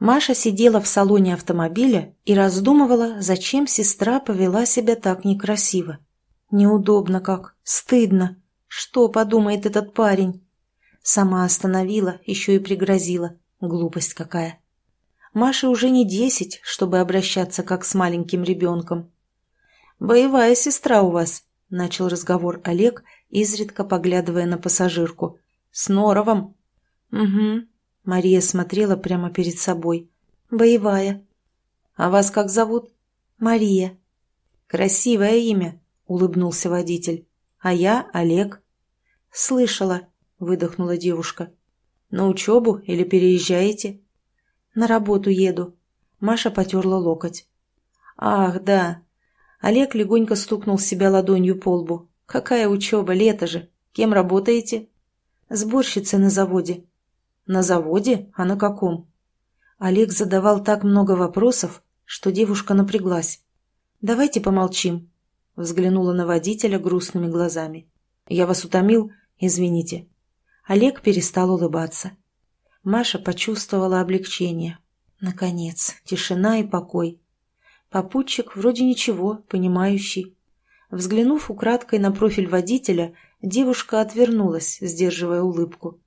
Маша сидела в салоне автомобиля и раздумывала, зачем сестра повела себя так некрасиво. Неудобно как, стыдно. Что подумает этот парень? Сама остановила, еще и пригрозила. Глупость какая. Маше уже не десять, чтобы обращаться как с маленьким ребенком. «Боевая сестра у вас», — начал разговор Олег, изредка поглядывая на пассажирку. «С норовом». «Угу», Мария смотрела прямо перед собой. «Боевая». «А вас как зовут?» «Мария». «Красивое имя», — улыбнулся водитель. «А я Олег». «Слышала», — выдохнула девушка. «На учебу или переезжаете?» «На работу еду». Маша потерла локоть. «Ах, да». Олег легонько стукнул себя ладонью по лбу. «Какая учеба, лето же. Кем работаете?» Сборщицы на заводе. На заводе? А на каком? Олег задавал так много вопросов, что девушка напряглась. «Давайте помолчим», — взглянула на водителя грустными глазами. «Я вас утомил? Извините». Олег перестал улыбаться. Маша почувствовала облегчение. Наконец, тишина и покой. Попутчик вроде ничего, понимающий. Взглянув украдкой на профиль водителя, девушка отвернулась, сдерживая улыбку.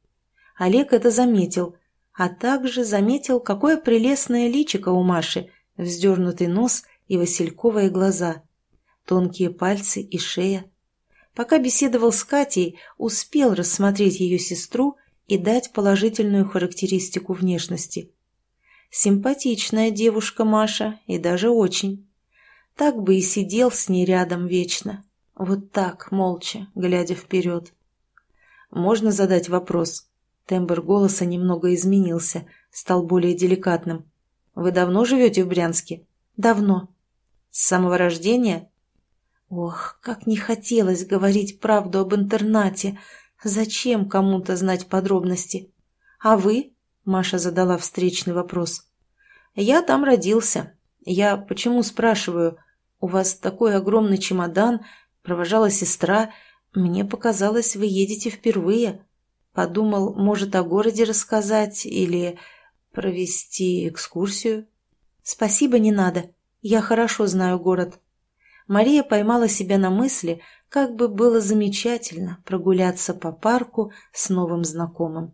Олег это заметил, а также заметил, какое прелестное личико у Маши, вздернутый нос и васильковые глаза, тонкие пальцы и шея. Пока беседовал с Катей, успел рассмотреть ее сестру и дать положительную характеристику внешности. Симпатичная девушка Маша, и даже очень. Так бы и сидел с ней рядом вечно. Вот так, молча, глядя вперед. «Можно задать вопрос?» Тембр голоса немного изменился, стал более деликатным. «Вы давно живете в Брянске?» «Давно». «С самого рождения?» Ох, как не хотелось говорить правду об интернате. Зачем кому-то знать подробности? А вы? Маша задала встречный вопрос. Я там родился. Я почему спрашиваю? У вас такой огромный чемодан, провожала сестра. Мне показалось, вы едете впервые. Подумал, может, о городе рассказать или провести экскурсию. «Спасибо, не надо. Я хорошо знаю город». Мария поймала себя на мысли, как бы было замечательно прогуляться по парку с новым знакомым.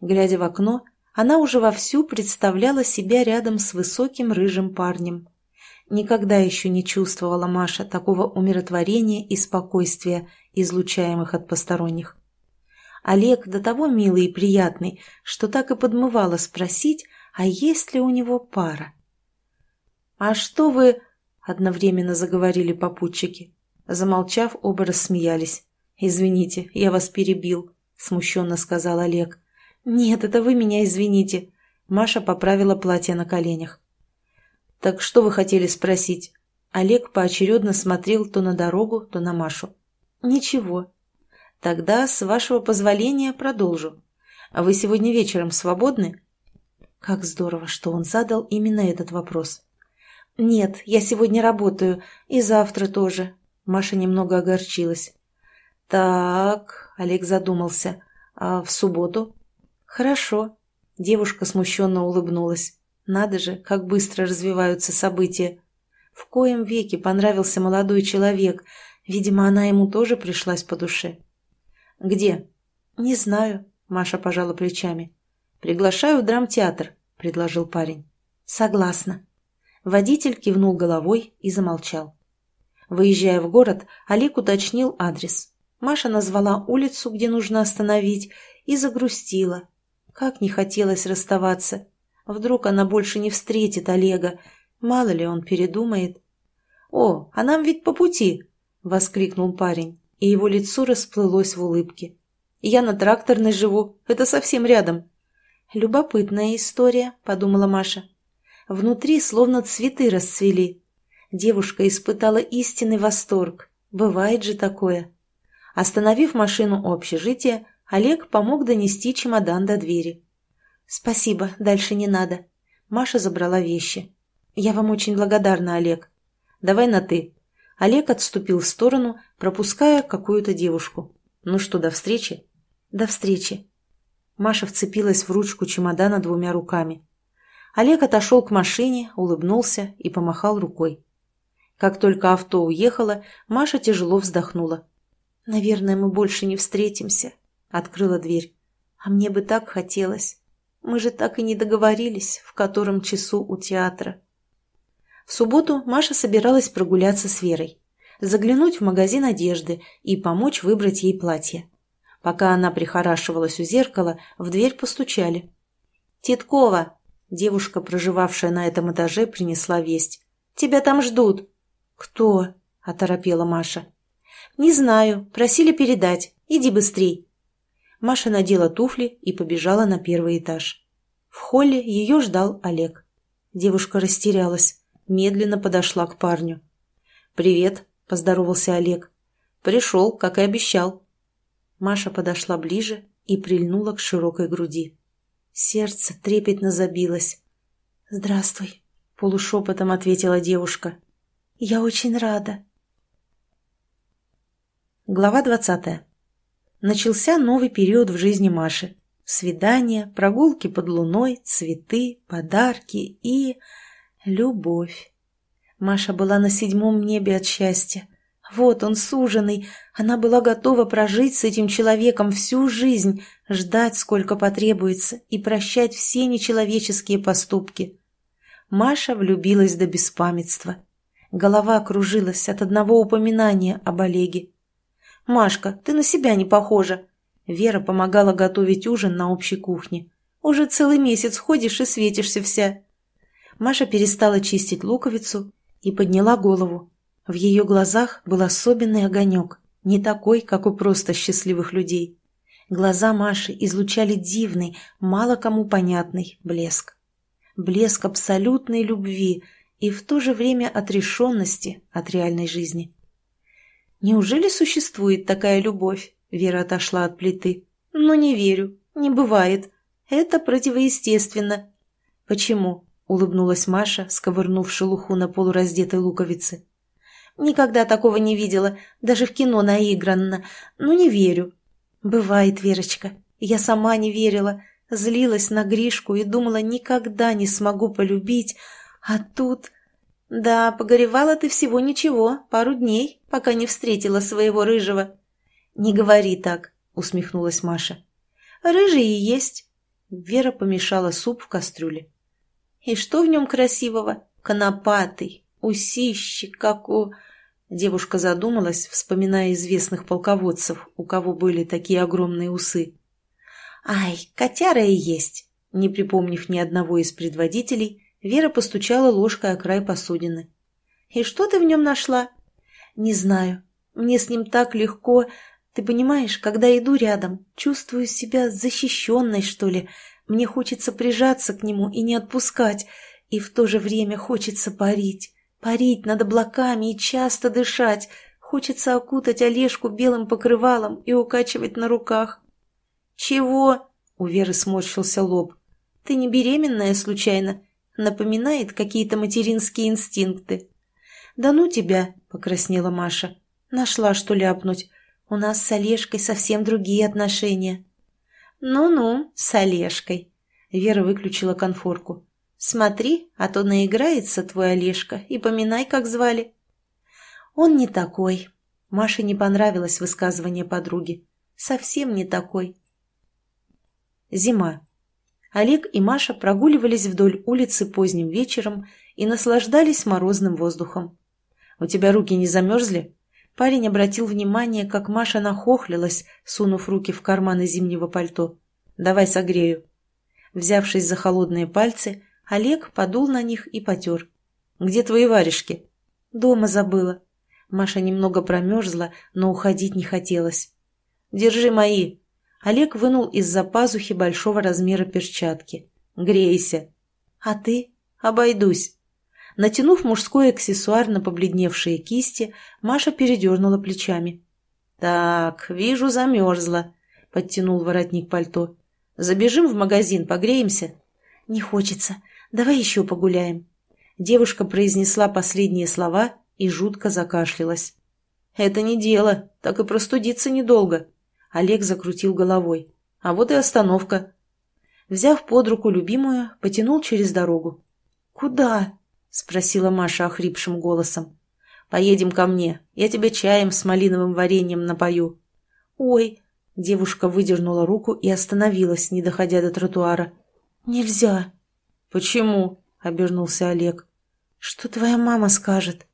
Глядя в окно, она уже вовсю представляла себя рядом с высоким рыжим парнем. Никогда еще не чувствовала Маша такого умиротворения и спокойствия, излучаемых от посторонних. Олег до того милый и приятный, что так и подмывало спросить, а есть ли у него пара. «А что вы...» — одновременно заговорили попутчики. Замолчав, оба рассмеялись. «Извините, я вас перебил», — смущенно сказал Олег. «Нет, это вы меня извините». Маша поправила платье на коленях. «Так что вы хотели спросить?» Олег поочередно смотрел то на дорогу, то на Машу. «Ничего», «Тогда, с вашего позволения, продолжу. А вы сегодня вечером свободны?» Как здорово, что он задал именно этот вопрос. «Нет, я сегодня работаю, и завтра тоже». Маша немного огорчилась. «Так...» — Олег задумался. «А в субботу?» «Хорошо». Девушка смущенно улыбнулась. «Надо же, как быстро развиваются события!» В коем веке понравился молодой человек. Видимо, она ему тоже пришлась по душе. «Где?» «Не знаю», — Маша пожала плечами. «Приглашаю в драмтеатр», — предложил парень. «Согласна». Водитель кивнул головой и замолчал. Выезжая в город, Олег уточнил адрес. Маша назвала улицу, где нужно остановить, и загрустила. Как не хотелось расставаться. Вдруг она больше не встретит Олега. Мало ли он передумает. «О, а нам ведь по пути!» — воскликнул парень и его лицо расплылось в улыбке. «Я на тракторной живу, это совсем рядом». «Любопытная история», — подумала Маша. Внутри словно цветы расцвели. Девушка испытала истинный восторг. Бывает же такое. Остановив машину у общежития, Олег помог донести чемодан до двери. «Спасибо, дальше не надо». Маша забрала вещи. «Я вам очень благодарна, Олег. Давай на «ты». Олег отступил в сторону, пропуская какую-то девушку. «Ну что, до встречи?» «До встречи». Маша вцепилась в ручку чемодана двумя руками. Олег отошел к машине, улыбнулся и помахал рукой. Как только авто уехало, Маша тяжело вздохнула. «Наверное, мы больше не встретимся», — открыла дверь. «А мне бы так хотелось. Мы же так и не договорились, в котором часу у театра». В субботу Маша собиралась прогуляться с Верой, заглянуть в магазин одежды и помочь выбрать ей платье. Пока она прихорашивалась у зеркала, в дверь постучали. «Титкова!» – девушка, проживавшая на этом этаже, принесла весть. «Тебя там ждут!» «Кто?» – оторопела Маша. «Не знаю. Просили передать. Иди быстрей!» Маша надела туфли и побежала на первый этаж. В холле ее ждал Олег. Девушка растерялась медленно подошла к парню. «Привет», – поздоровался Олег. «Пришел, как и обещал». Маша подошла ближе и прильнула к широкой груди. Сердце трепетно забилось. «Здравствуй», – полушепотом ответила девушка. «Я очень рада». Глава двадцатая. Начался новый период в жизни Маши. Свидания, прогулки под луной, цветы, подарки и... Любовь. Маша была на седьмом небе от счастья. Вот он, суженый. Она была готова прожить с этим человеком всю жизнь, ждать, сколько потребуется, и прощать все нечеловеческие поступки. Маша влюбилась до беспамятства. Голова кружилась от одного упоминания об Олеге. «Машка, ты на себя не похожа!» Вера помогала готовить ужин на общей кухне. «Уже целый месяц ходишь и светишься вся!» Маша перестала чистить луковицу и подняла голову. В ее глазах был особенный огонек, не такой, как у просто счастливых людей. Глаза Маши излучали дивный, мало кому понятный блеск. Блеск абсолютной любви и в то же время отрешенности от реальной жизни. «Неужели существует такая любовь?» Вера отошла от плиты. Но «Ну, не верю. Не бывает. Это противоестественно». «Почему?» — улыбнулась Маша, сковырнув шелуху на полураздетой луковице. «Никогда такого не видела, даже в кино наигранно. Ну, не верю». «Бывает, Верочка. Я сама не верила. Злилась на Гришку и думала, никогда не смогу полюбить. А тут...» «Да, погоревала ты всего ничего, пару дней, пока не встретила своего рыжего». «Не говори так», — усмехнулась Маша. «Рыжий и есть». Вера помешала суп в кастрюле. И что в нем красивого? Конопатый, усищи, как у... Девушка задумалась, вспоминая известных полководцев, у кого были такие огромные усы. «Ай, котяра и есть!» Не припомнив ни одного из предводителей, Вера постучала ложкой о край посудины. «И что ты в нем нашла?» «Не знаю. Мне с ним так легко. Ты понимаешь, когда иду рядом, чувствую себя защищенной, что ли. Мне хочется прижаться к нему и не отпускать, и в то же время хочется парить. Парить над облаками и часто дышать. Хочется окутать Олежку белым покрывалом и укачивать на руках. «Чего?» — у Веры сморщился лоб. «Ты не беременная, случайно?» Напоминает какие-то материнские инстинкты. «Да ну тебя!» — покраснела Маша. «Нашла, что ляпнуть. У нас с Олежкой совсем другие отношения». «Ну-ну, с Олежкой». Вера выключила конфорку. «Смотри, а то наиграется твой Олежка и поминай, как звали». «Он не такой». Маше не понравилось высказывание подруги. «Совсем не такой». Зима. Олег и Маша прогуливались вдоль улицы поздним вечером и наслаждались морозным воздухом. «У тебя руки не замерзли?» Парень обратил внимание, как Маша нахохлилась, сунув руки в карманы зимнего пальто. «Давай согрею». Взявшись за холодные пальцы, Олег подул на них и потер. «Где твои варежки?» «Дома забыла». Маша немного промерзла, но уходить не хотелось. «Держи мои». Олег вынул из-за пазухи большого размера перчатки. «Грейся». «А ты?» «Обойдусь». Натянув мужской аксессуар на побледневшие кисти, Маша передернула плечами. «Так, вижу, замерзла», — подтянул воротник пальто. «Забежим в магазин, погреемся?» «Не хочется. Давай еще погуляем». Девушка произнесла последние слова и жутко закашлялась. «Это не дело. Так и простудиться недолго». Олег закрутил головой. «А вот и остановка». Взяв под руку любимую, потянул через дорогу. «Куда?» спросила Маша охрипшим голосом. «Поедем ко мне. Я тебя чаем с малиновым вареньем напою». «Ой!» – девушка выдернула руку и остановилась, не доходя до тротуара. «Нельзя!» «Почему?» – обернулся Олег. «Что твоя мама скажет?»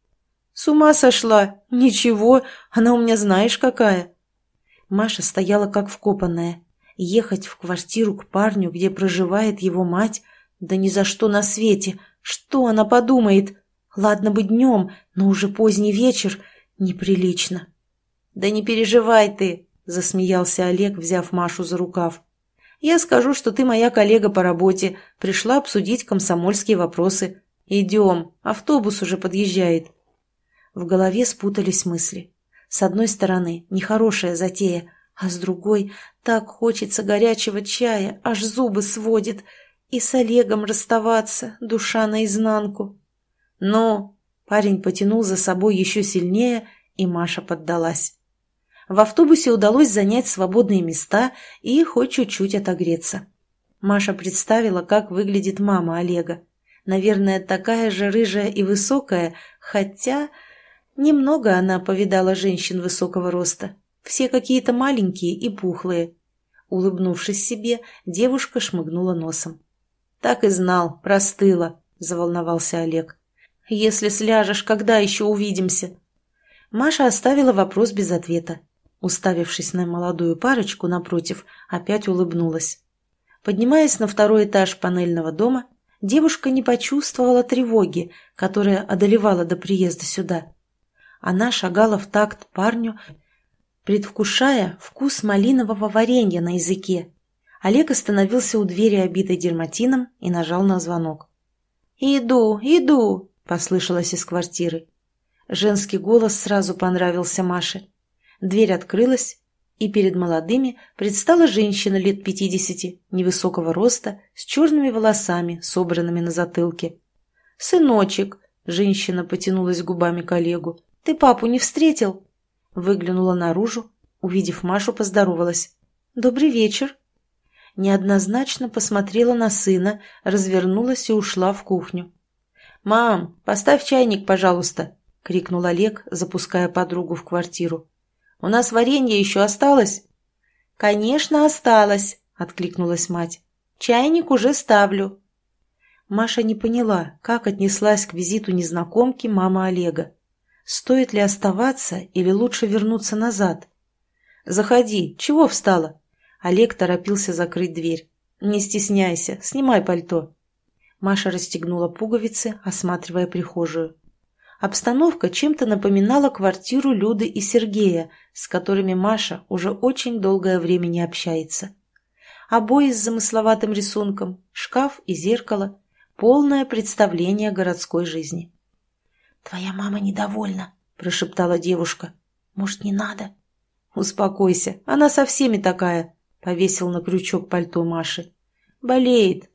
«С ума сошла! Ничего! Она у меня знаешь какая!» Маша стояла как вкопанная. Ехать в квартиру к парню, где проживает его мать, да ни за что на свете – что она подумает? Ладно бы днем, но уже поздний вечер. Неприлично. Да не переживай ты, засмеялся Олег, взяв Машу за рукав. Я скажу, что ты моя коллега по работе, пришла обсудить комсомольские вопросы. Идем, автобус уже подъезжает. В голове спутались мысли. С одной стороны, нехорошая затея, а с другой, так хочется горячего чая, аж зубы сводит – и с Олегом расставаться, душа наизнанку. Но парень потянул за собой еще сильнее, и Маша поддалась. В автобусе удалось занять свободные места и хоть чуть-чуть отогреться. Маша представила, как выглядит мама Олега. Наверное, такая же рыжая и высокая, хотя немного она повидала женщин высокого роста. Все какие-то маленькие и пухлые. Улыбнувшись себе, девушка шмыгнула носом. «Так и знал, простыла», — заволновался Олег. «Если сляжешь, когда еще увидимся?» Маша оставила вопрос без ответа. Уставившись на молодую парочку напротив, опять улыбнулась. Поднимаясь на второй этаж панельного дома, девушка не почувствовала тревоги, которая одолевала до приезда сюда. Она шагала в такт парню, предвкушая вкус малинового варенья на языке Олег остановился у двери, обитой дерматином, и нажал на звонок. «Иду, иду!» – послышалось из квартиры. Женский голос сразу понравился Маше. Дверь открылась, и перед молодыми предстала женщина лет пятидесяти, невысокого роста, с черными волосами, собранными на затылке. «Сыночек!» – женщина потянулась губами к Олегу. «Ты папу не встретил?» Выглянула наружу, увидев Машу, поздоровалась. «Добрый вечер!» неоднозначно посмотрела на сына, развернулась и ушла в кухню. «Мам, поставь чайник, пожалуйста!» — крикнул Олег, запуская подругу в квартиру. «У нас варенье еще осталось?» «Конечно, осталось!» — откликнулась мать. «Чайник уже ставлю!» Маша не поняла, как отнеслась к визиту незнакомки мама Олега. Стоит ли оставаться или лучше вернуться назад? «Заходи, чего встала?» Олег торопился закрыть дверь. «Не стесняйся, снимай пальто». Маша расстегнула пуговицы, осматривая прихожую. Обстановка чем-то напоминала квартиру Люды и Сергея, с которыми Маша уже очень долгое время не общается. Обои с замысловатым рисунком, шкаф и зеркало – полное представление городской жизни. «Твоя мама недовольна», – прошептала девушка. «Может, не надо?» «Успокойся, она со всеми такая», повесил на крючок пальто Маши. «Болеет».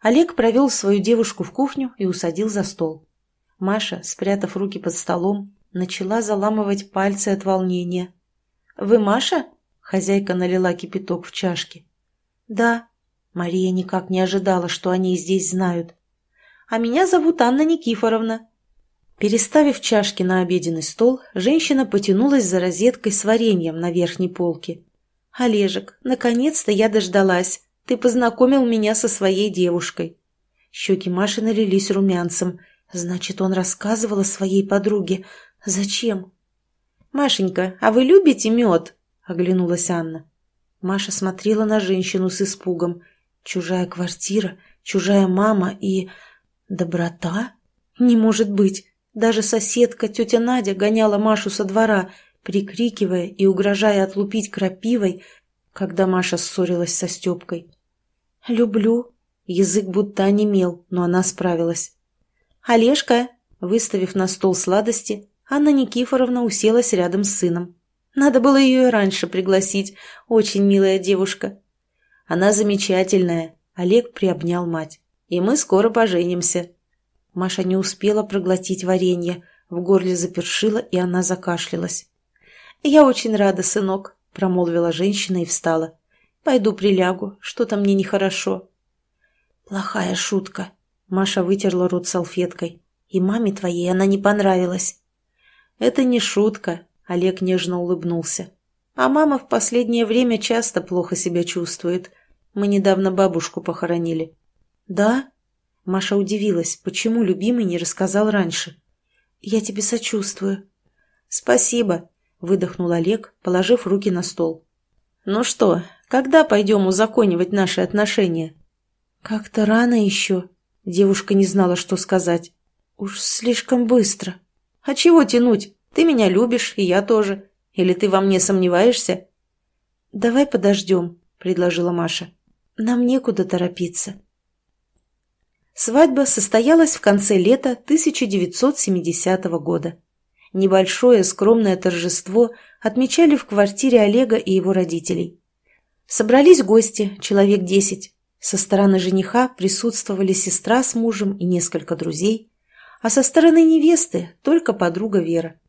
Олег провел свою девушку в кухню и усадил за стол. Маша, спрятав руки под столом, начала заламывать пальцы от волнения. «Вы Маша?» – хозяйка налила кипяток в чашке. «Да». Мария никак не ожидала, что они здесь знают. «А меня зовут Анна Никифоровна», Переставив чашки на обеденный стол, женщина потянулась за розеткой с вареньем на верхней полке. «Олежек, наконец-то я дождалась. Ты познакомил меня со своей девушкой». Щеки Маши налились румянцем. Значит, он рассказывал о своей подруге. Зачем? «Машенька, а вы любите мед?» — оглянулась Анна. Маша смотрела на женщину с испугом. Чужая квартира, чужая мама и... Доброта? Не может быть. Даже соседка, тетя Надя, гоняла Машу со двора — прикрикивая и угрожая отлупить крапивой, когда Маша ссорилась со Степкой. «Люблю». Язык будто онемел, но она справилась. «Олежка!» Выставив на стол сладости, Анна Никифоровна уселась рядом с сыном. «Надо было ее и раньше пригласить. Очень милая девушка». «Она замечательная», — Олег приобнял мать. «И мы скоро поженимся». Маша не успела проглотить варенье. В горле запершило, и она закашлялась. «Я очень рада, сынок», — промолвила женщина и встала. «Пойду прилягу, что-то мне нехорошо». «Плохая шутка», — Маша вытерла рот салфеткой. «И маме твоей она не понравилась». «Это не шутка», — Олег нежно улыбнулся. «А мама в последнее время часто плохо себя чувствует. Мы недавно бабушку похоронили». «Да?» Маша удивилась, почему любимый не рассказал раньше. «Я тебе сочувствую». «Спасибо», – выдохнул Олег, положив руки на стол. «Ну что, когда пойдем узаконивать наши отношения?» «Как-то рано еще», – девушка не знала, что сказать. «Уж слишком быстро». «А чего тянуть? Ты меня любишь, и я тоже. Или ты во мне сомневаешься?» «Давай подождем», – предложила Маша. «Нам некуда торопиться». Свадьба состоялась в конце лета 1970 года небольшое скромное торжество отмечали в квартире Олега и его родителей. Собрались гости, человек десять. Со стороны жениха присутствовали сестра с мужем и несколько друзей, а со стороны невесты только подруга Вера.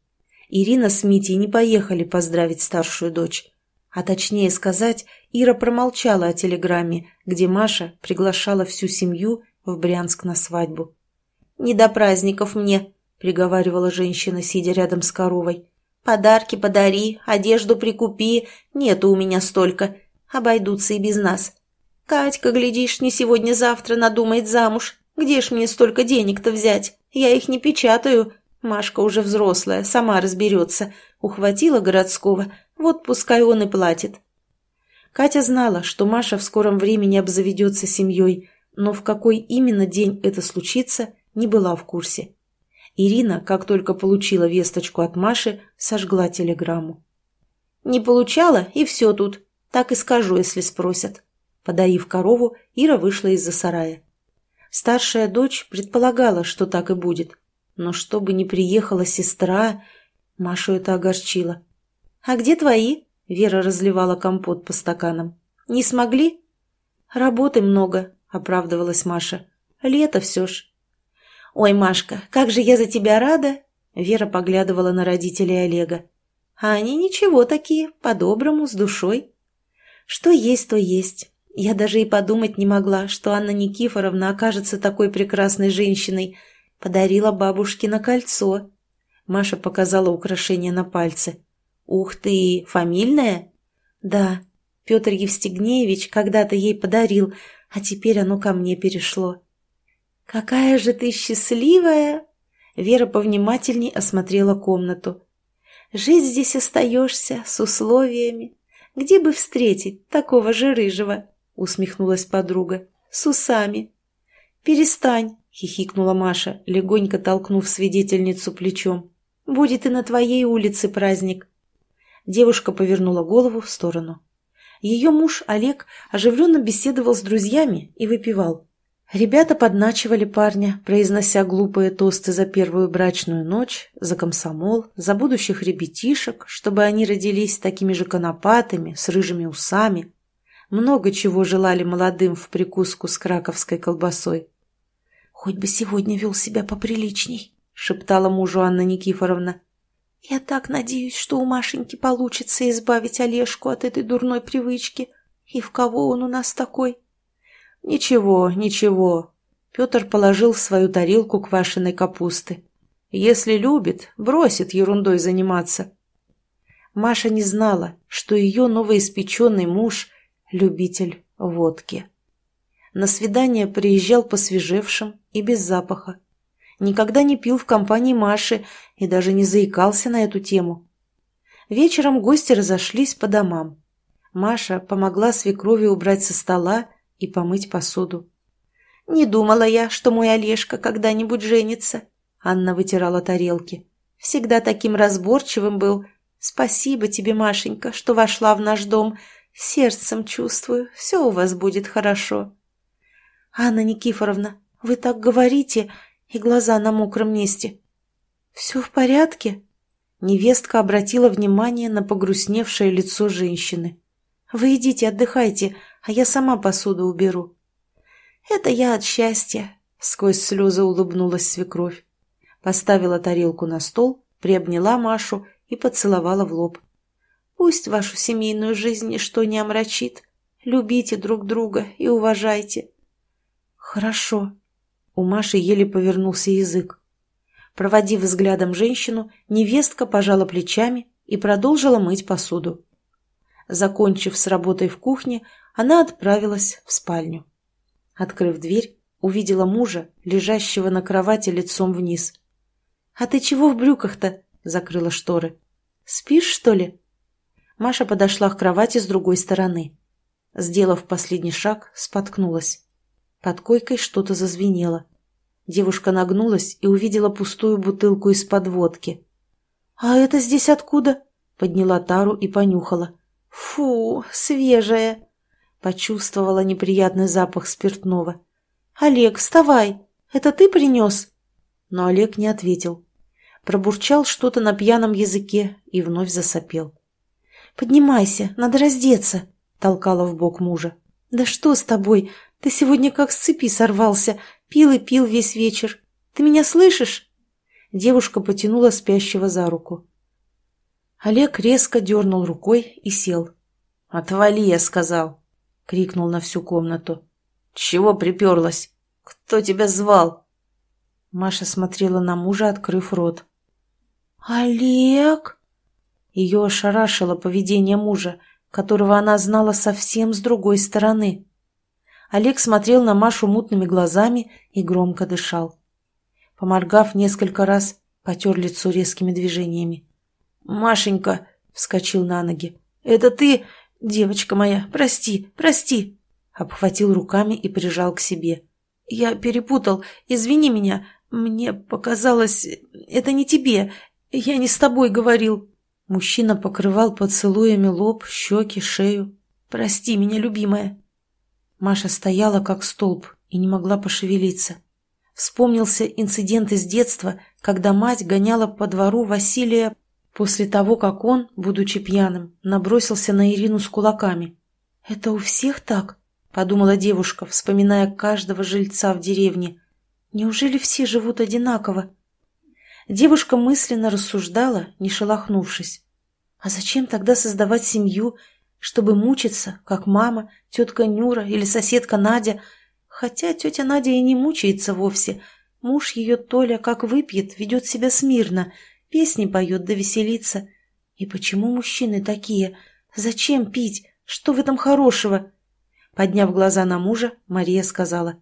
Ирина с Митей не поехали поздравить старшую дочь. А точнее сказать, Ира промолчала о телеграмме, где Маша приглашала всю семью в Брянск на свадьбу. «Не до праздников мне», приговаривала женщина, сидя рядом с коровой. «Подарки подари, одежду прикупи, нету у меня столько. Обойдутся и без нас. Катька, глядишь, не сегодня-завтра надумает замуж. Где ж мне столько денег-то взять? Я их не печатаю. Машка уже взрослая, сама разберется. Ухватила городского, вот пускай он и платит». Катя знала, что Маша в скором времени обзаведется семьей, но в какой именно день это случится, не была в курсе. Ирина, как только получила весточку от Маши, сожгла телеграмму. «Не получала, и все тут. Так и скажу, если спросят». Подаив корову, Ира вышла из-за сарая. Старшая дочь предполагала, что так и будет. Но чтобы не приехала сестра, Машу это огорчило. «А где твои?» — Вера разливала компот по стаканам. «Не смогли?» «Работы много», — оправдывалась Маша. «Лето все ж». «Ой, Машка, как же я за тебя рада!» Вера поглядывала на родителей Олега. «А они ничего такие, по-доброму, с душой». «Что есть, то есть. Я даже и подумать не могла, что Анна Никифоровна окажется такой прекрасной женщиной. Подарила бабушке на кольцо». Маша показала украшение на пальце. «Ух ты, фамильное?» «Да, Петр Евстигнеевич когда-то ей подарил, а теперь оно ко мне перешло». «Какая же ты счастливая!» Вера повнимательней осмотрела комнату. «Жить здесь остаешься, с условиями. Где бы встретить такого же рыжего?» усмехнулась подруга. «С усами». «Перестань!» — хихикнула Маша, легонько толкнув свидетельницу плечом. «Будет и на твоей улице праздник». Девушка повернула голову в сторону. Ее муж Олег оживленно беседовал с друзьями и выпивал. Ребята подначивали парня, произнося глупые тосты за первую брачную ночь, за комсомол, за будущих ребятишек, чтобы они родились такими же конопатыми, с рыжими усами. Много чего желали молодым в прикуску с краковской колбасой. «Хоть бы сегодня вел себя поприличней», — шептала мужу Анна Никифоровна. «Я так надеюсь, что у Машеньки получится избавить Олежку от этой дурной привычки. И в кого он у нас такой?» «Ничего, ничего». Петр положил в свою тарелку квашеной капусты. «Если любит, бросит ерундой заниматься». Маша не знала, что ее новоиспеченный муж – любитель водки. На свидание приезжал посвежевшим и без запаха. Никогда не пил в компании Маши и даже не заикался на эту тему. Вечером гости разошлись по домам. Маша помогла свекрови убрать со стола и помыть посуду. «Не думала я, что мой Олежка когда-нибудь женится», — Анна вытирала тарелки. «Всегда таким разборчивым был. Спасибо тебе, Машенька, что вошла в наш дом. Сердцем чувствую, все у вас будет хорошо». «Анна Никифоровна, вы так говорите, и глаза на мокром месте». «Все в порядке?» Невестка обратила внимание на погрустневшее лицо женщины. «Вы идите, отдыхайте, а я сама посуду уберу». «Это я от счастья», — сквозь слезы улыбнулась свекровь. Поставила тарелку на стол, приобняла Машу и поцеловала в лоб. «Пусть вашу семейную жизнь ничто не омрачит. Любите друг друга и уважайте». «Хорошо». У Маши еле повернулся язык. Проводив взглядом женщину, невестка пожала плечами и продолжила мыть посуду. Закончив с работой в кухне, она отправилась в спальню. Открыв дверь, увидела мужа, лежащего на кровати лицом вниз. «А ты чего в брюках-то?» – закрыла шторы. «Спишь, что ли?» Маша подошла к кровати с другой стороны. Сделав последний шаг, споткнулась. Под койкой что-то зазвенело. Девушка нагнулась и увидела пустую бутылку из-под водки. «А это здесь откуда?» – подняла тару и понюхала. «Фу, свежая!» Почувствовала неприятный запах спиртного. «Олег, вставай! Это ты принес?» Но Олег не ответил. Пробурчал что-то на пьяном языке и вновь засопел. «Поднимайся, надо раздеться!» — толкала в бок мужа. «Да что с тобой? Ты сегодня как с цепи сорвался, пил и пил весь вечер. Ты меня слышишь?» Девушка потянула спящего за руку. Олег резко дернул рукой и сел. «Отвали!» — я сказал. — крикнул на всю комнату. «Чего приперлась? Кто тебя звал?» Маша смотрела на мужа, открыв рот. «Олег?» Ее ошарашило поведение мужа, которого она знала совсем с другой стороны. Олег смотрел на Машу мутными глазами и громко дышал. Поморгав несколько раз, потер лицо резкими движениями. «Машенька!» — вскочил на ноги. «Это ты? «Девочка моя, прости, прости!» Обхватил руками и прижал к себе. «Я перепутал. Извини меня. Мне показалось... Это не тебе. Я не с тобой говорил». Мужчина покрывал поцелуями лоб, щеки, шею. «Прости меня, любимая». Маша стояла как столб и не могла пошевелиться. Вспомнился инцидент из детства, когда мать гоняла по двору Василия После того, как он, будучи пьяным, набросился на Ирину с кулаками. «Это у всех так?» – подумала девушка, вспоминая каждого жильца в деревне. «Неужели все живут одинаково?» Девушка мысленно рассуждала, не шелохнувшись. «А зачем тогда создавать семью, чтобы мучиться, как мама, тетка Нюра или соседка Надя? Хотя тетя Надя и не мучается вовсе. Муж ее Толя, как выпьет, ведет себя смирно» песни поет, да веселится. И почему мужчины такие? Зачем пить? Что в этом хорошего? Подняв глаза на мужа, Мария сказала.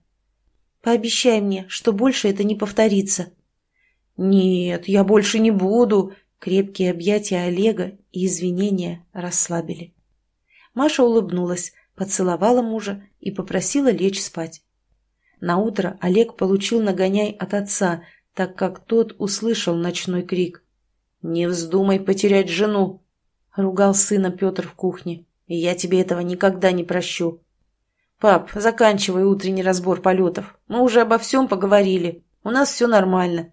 «Пообещай мне, что больше это не повторится». «Нет, я больше не буду», Крепкие объятия Олега и извинения расслабили. Маша улыбнулась, поцеловала мужа и попросила лечь спать. Наутро Олег получил нагоняй от отца, так как тот услышал ночной крик. «Не вздумай потерять жену!» — ругал сына Петр в кухне. «И я тебе этого никогда не прощу!» «Пап, заканчивай утренний разбор полетов. Мы уже обо всем поговорили. У нас все нормально».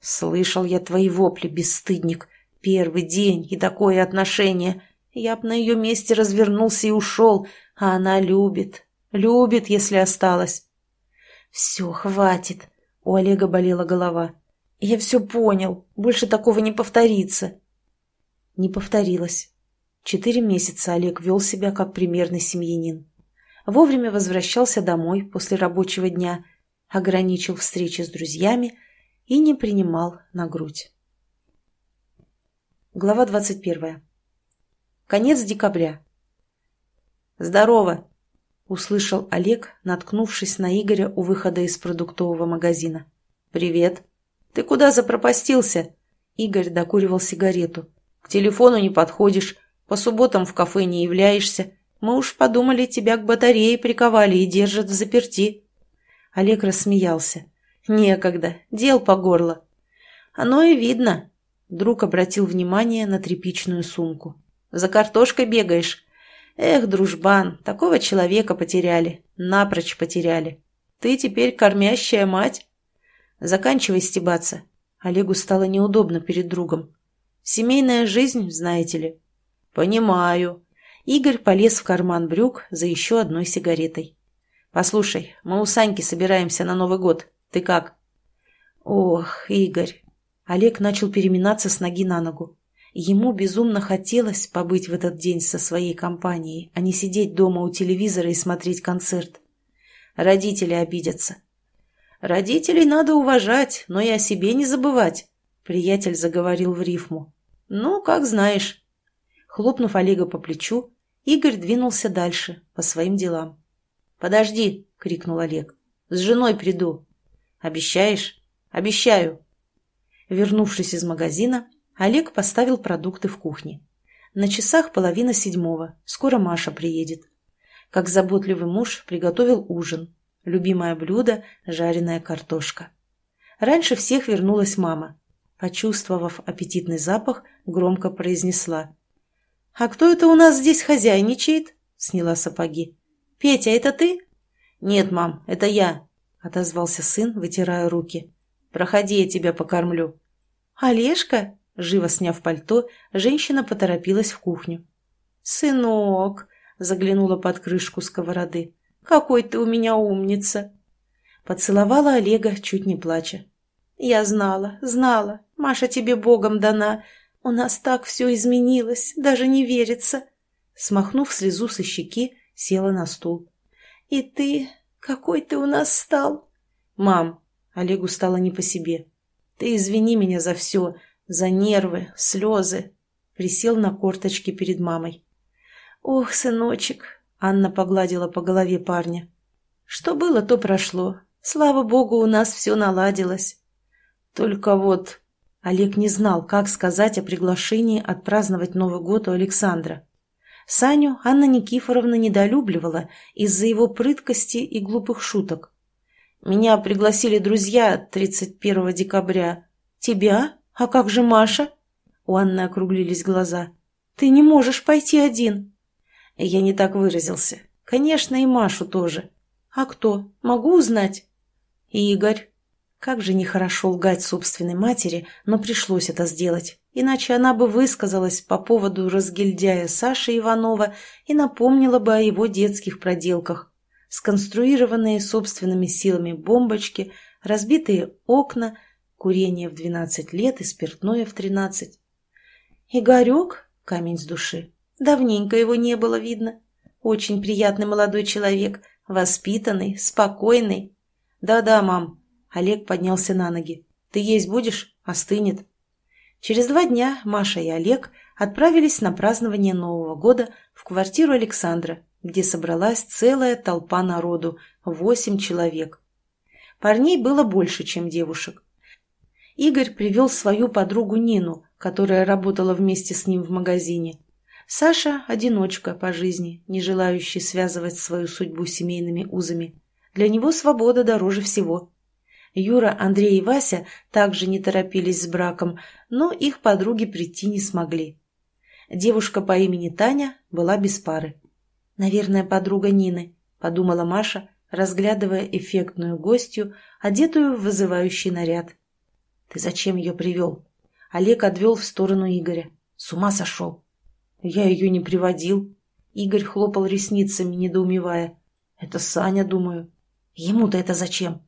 «Слышал я твои вопли, бесстыдник. Первый день и такое отношение. Я б на ее месте развернулся и ушел, а она любит. Любит, если осталась». «Все, хватит». У Олега болела голова. Я все понял. Больше такого не повторится. Не повторилось. Четыре месяца Олег вел себя как примерный семьянин. Вовремя возвращался домой после рабочего дня, ограничил встречи с друзьями и не принимал на грудь. Глава 21. Конец декабря. «Здорово!» – услышал Олег, наткнувшись на Игоря у выхода из продуктового магазина. «Привет!» Ты куда запропастился?» Игорь докуривал сигарету. «К телефону не подходишь, по субботам в кафе не являешься. Мы уж подумали, тебя к батарее приковали и держат в заперти». Олег рассмеялся. «Некогда, дел по горло». «Оно и видно», — друг обратил внимание на тряпичную сумку. «За картошкой бегаешь. Эх, дружбан, такого человека потеряли, напрочь потеряли. Ты теперь кормящая мать». Заканчивай стебаться». Олегу стало неудобно перед другом. «Семейная жизнь, знаете ли». «Понимаю». Игорь полез в карман брюк за еще одной сигаретой. «Послушай, мы у Саньки собираемся на Новый год. Ты как?» «Ох, Игорь!» Олег начал переминаться с ноги на ногу. Ему безумно хотелось побыть в этот день со своей компанией, а не сидеть дома у телевизора и смотреть концерт. Родители обидятся. Родителей надо уважать, но и о себе не забывать», — приятель заговорил в рифму. «Ну, как знаешь». Хлопнув Олега по плечу, Игорь двинулся дальше, по своим делам. «Подожди!» — крикнул Олег. «С женой приду». «Обещаешь?» «Обещаю». Вернувшись из магазина, Олег поставил продукты в кухне. На часах половина седьмого, скоро Маша приедет. Как заботливый муж приготовил ужин, Любимое блюдо – жареная картошка. Раньше всех вернулась мама. Почувствовав аппетитный запах, громко произнесла. «А кто это у нас здесь хозяйничает?» – сняла сапоги. «Петя, это ты?» «Нет, мам, это я», – отозвался сын, вытирая руки. «Проходи, я тебя покормлю». «Олежка?» – живо сняв пальто, женщина поторопилась в кухню. «Сынок!» – заглянула под крышку сковороды. Какой ты у меня умница!» Поцеловала Олега, чуть не плача. «Я знала, знала. Маша тебе богом дана. У нас так все изменилось, даже не верится». Смахнув слезу со щеки, села на стул. «И ты... Какой ты у нас стал?» «Мам...» — Олегу стало не по себе. «Ты извини меня за все, за нервы, слезы...» Присел на корточки перед мамой. «Ох, сыночек, Анна погладила по голове парня. «Что было, то прошло. Слава богу, у нас все наладилось. Только вот...» Олег не знал, как сказать о приглашении отпраздновать Новый год у Александра. Саню Анна Никифоровна недолюбливала из-за его прыткости и глупых шуток. «Меня пригласили друзья 31 декабря. Тебя? А как же Маша?» У Анны округлились глаза. «Ты не можешь пойти один!» Я не так выразился. Конечно, и Машу тоже. А кто? Могу узнать? Игорь. Как же нехорошо лгать собственной матери, но пришлось это сделать, иначе она бы высказалась по поводу разгильдяя Саши Иванова и напомнила бы о его детских проделках. Сконструированные собственными силами бомбочки, разбитые окна, курение в 12 лет и спиртное в 13. «Игорек?» – камень с души. Давненько его не было видно. Очень приятный молодой человек, воспитанный, спокойный. Да-да, мам. Олег поднялся на ноги. Ты есть будешь? Остынет. Через два дня Маша и Олег отправились на празднование Нового года в квартиру Александра, где собралась целая толпа народу, восемь человек. Парней было больше, чем девушек. Игорь привел свою подругу Нину, которая работала вместе с ним в магазине. Саша – одиночка по жизни, не желающий связывать свою судьбу семейными узами. Для него свобода дороже всего. Юра, Андрей и Вася также не торопились с браком, но их подруги прийти не смогли. Девушка по имени Таня была без пары. «Наверное, подруга Нины», – подумала Маша, разглядывая эффектную гостью, одетую в вызывающий наряд. «Ты зачем ее привел?» Олег отвел в сторону Игоря. «С ума сошел! «Я ее не приводил». Игорь хлопал ресницами, недоумевая. «Это Саня, думаю. Ему-то это зачем?»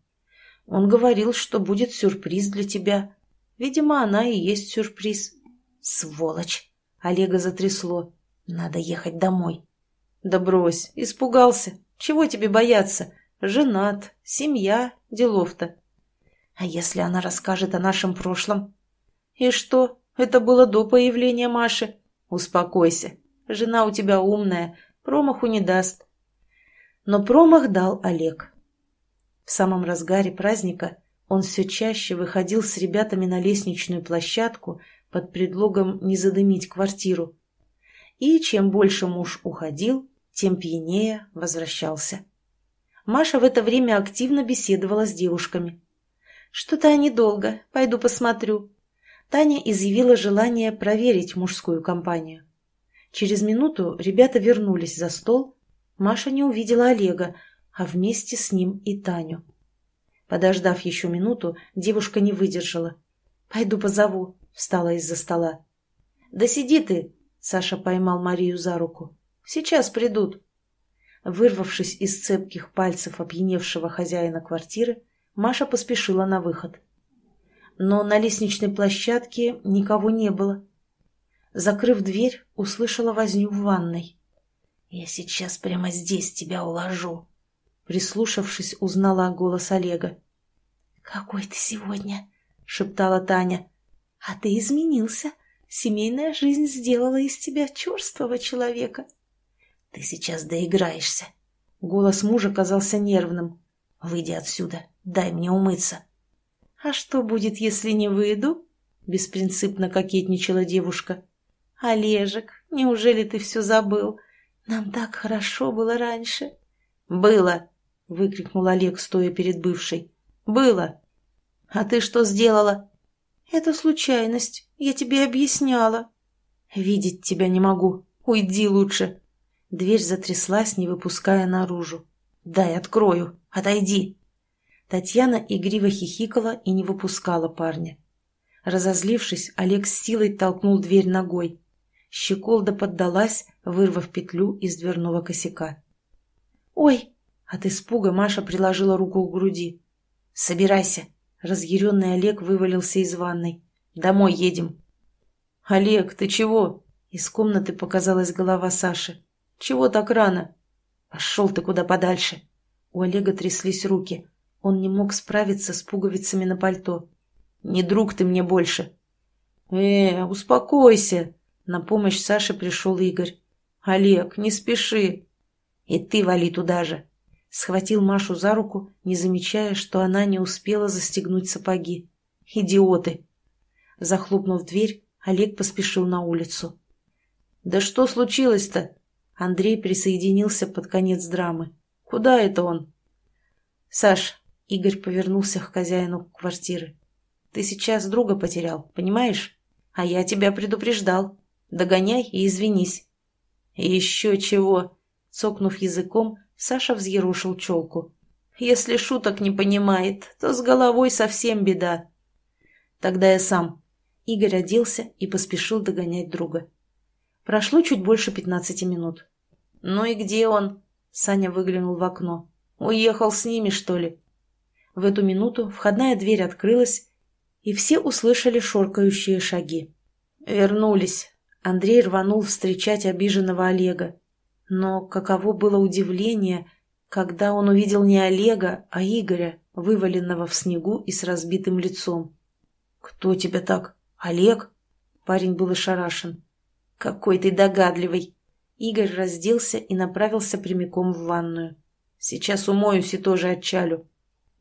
«Он говорил, что будет сюрприз для тебя. Видимо, она и есть сюрприз». «Сволочь!» Олега затрясло. «Надо ехать домой». «Да брось, испугался. Чего тебе бояться? Женат, семья, делов-то». «А если она расскажет о нашем прошлом?» «И что? Это было до появления Маши. «Успокойся. Жена у тебя умная, промаху не даст». Но промах дал Олег. В самом разгаре праздника он все чаще выходил с ребятами на лестничную площадку под предлогом не задымить квартиру. И чем больше муж уходил, тем пьянее возвращался. Маша в это время активно беседовала с девушками. «Что-то они долго. Пойду посмотрю», Таня изъявила желание проверить мужскую компанию. Через минуту ребята вернулись за стол. Маша не увидела Олега, а вместе с ним и Таню. Подождав еще минуту, девушка не выдержала. «Пойду позову», — встала из-за стола. «Да сиди ты!» — Саша поймал Марию за руку. «Сейчас придут». Вырвавшись из цепких пальцев опьяневшего хозяина квартиры, Маша поспешила на выход но на лестничной площадке никого не было. Закрыв дверь, услышала возню в ванной. «Я сейчас прямо здесь тебя уложу», — прислушавшись, узнала голос Олега. «Какой ты сегодня?» — шептала Таня. «А ты изменился. Семейная жизнь сделала из тебя черствого человека». «Ты сейчас доиграешься». Голос мужа казался нервным. «Выйди отсюда, дай мне умыться». «А что будет, если не выйду?» — беспринципно кокетничала девушка. «Олежек, неужели ты все забыл? Нам так хорошо было раньше». «Было!» — выкрикнул Олег, стоя перед бывшей. «Было! А ты что сделала?» «Это случайность. Я тебе объясняла». «Видеть тебя не могу. Уйди лучше». Дверь затряслась, не выпуская наружу. «Дай открою. Отойди!» Татьяна игриво хихикала и не выпускала парня. Разозлившись, Олег с силой толкнул дверь ногой. Щеколда поддалась, вырвав петлю из дверного косяка. «Ой!» — от испуга Маша приложила руку к груди. «Собирайся!» — разъяренный Олег вывалился из ванной. «Домой едем!» «Олег, ты чего?» — из комнаты показалась голова Саши. «Чего так рано?» «Пошел ты куда подальше!» У Олега тряслись руки. Он не мог справиться с пуговицами на пальто. «Не друг ты мне больше!» «Э, успокойся!» На помощь Саше пришел Игорь. «Олег, не спеши!» «И ты вали туда же!» Схватил Машу за руку, не замечая, что она не успела застегнуть сапоги. «Идиоты!» Захлопнув дверь, Олег поспешил на улицу. «Да что случилось-то?» Андрей присоединился под конец драмы. «Куда это он?» «Саш, Игорь повернулся к хозяину квартиры. «Ты сейчас друга потерял, понимаешь? А я тебя предупреждал. Догоняй и извинись». «Еще чего!» Цокнув языком, Саша взъерушил челку. «Если шуток не понимает, то с головой совсем беда». «Тогда я сам». Игорь оделся и поспешил догонять друга. Прошло чуть больше пятнадцати минут. «Ну и где он?» Саня выглянул в окно. «Уехал с ними, что ли?» В эту минуту входная дверь открылась, и все услышали шоркающие шаги. «Вернулись!» Андрей рванул встречать обиженного Олега. Но каково было удивление, когда он увидел не Олега, а Игоря, вываленного в снегу и с разбитым лицом. «Кто тебя так? Олег?» Парень был ошарашен. «Какой ты догадливый!» Игорь разделся и направился прямиком в ванную. «Сейчас умоюсь и тоже отчалю».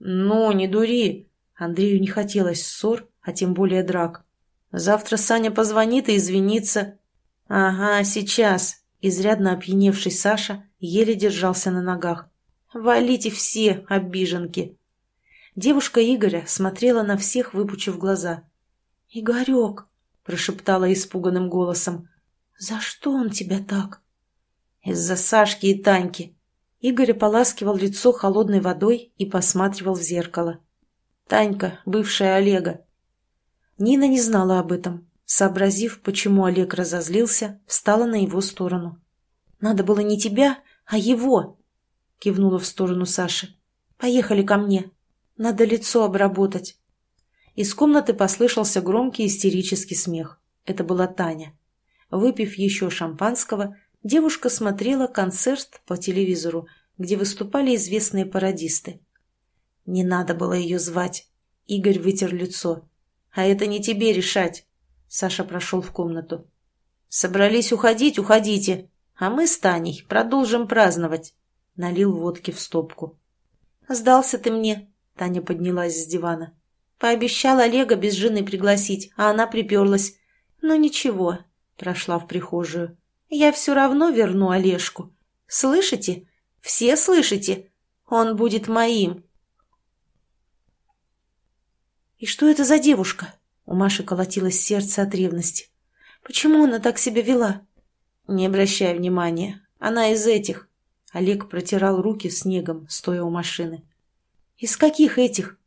«Ну, не дури!» Андрею не хотелось ссор, а тем более драк. «Завтра Саня позвонит и извинится». «Ага, сейчас!» Изрядно опьяневший Саша еле держался на ногах. «Валите все, обиженки!» Девушка Игоря смотрела на всех, выпучив глаза. «Игорек!» – прошептала испуганным голосом. «За что он тебя так?» «Из-за Сашки и Таньки!» Игорь ополаскивал лицо холодной водой и посматривал в зеркало. Танька, бывшая Олега. Нина не знала об этом. Сообразив, почему Олег разозлился, встала на его сторону. «Надо было не тебя, а его!» — кивнула в сторону Саши. «Поехали ко мне. Надо лицо обработать». Из комнаты послышался громкий истерический смех. Это была Таня. Выпив еще шампанского, девушка смотрела концерт по телевизору, где выступали известные пародисты. Не надо было ее звать. Игорь вытер лицо. «А это не тебе решать!» Саша прошел в комнату. «Собрались уходить, уходите, а мы с Таней продолжим праздновать!» Налил водки в стопку. «Сдался ты мне!» Таня поднялась с дивана. «Пообещал Олега без жены пригласить, а она приперлась. Но ничего!» Прошла в прихожую. Я все равно верну Олежку. Слышите? Все слышите? Он будет моим. И что это за девушка? У Маши колотилось сердце от ревности. Почему она так себя вела? Не обращай внимания. Она из этих. Олег протирал руки снегом, стоя у машины. Из каких этих?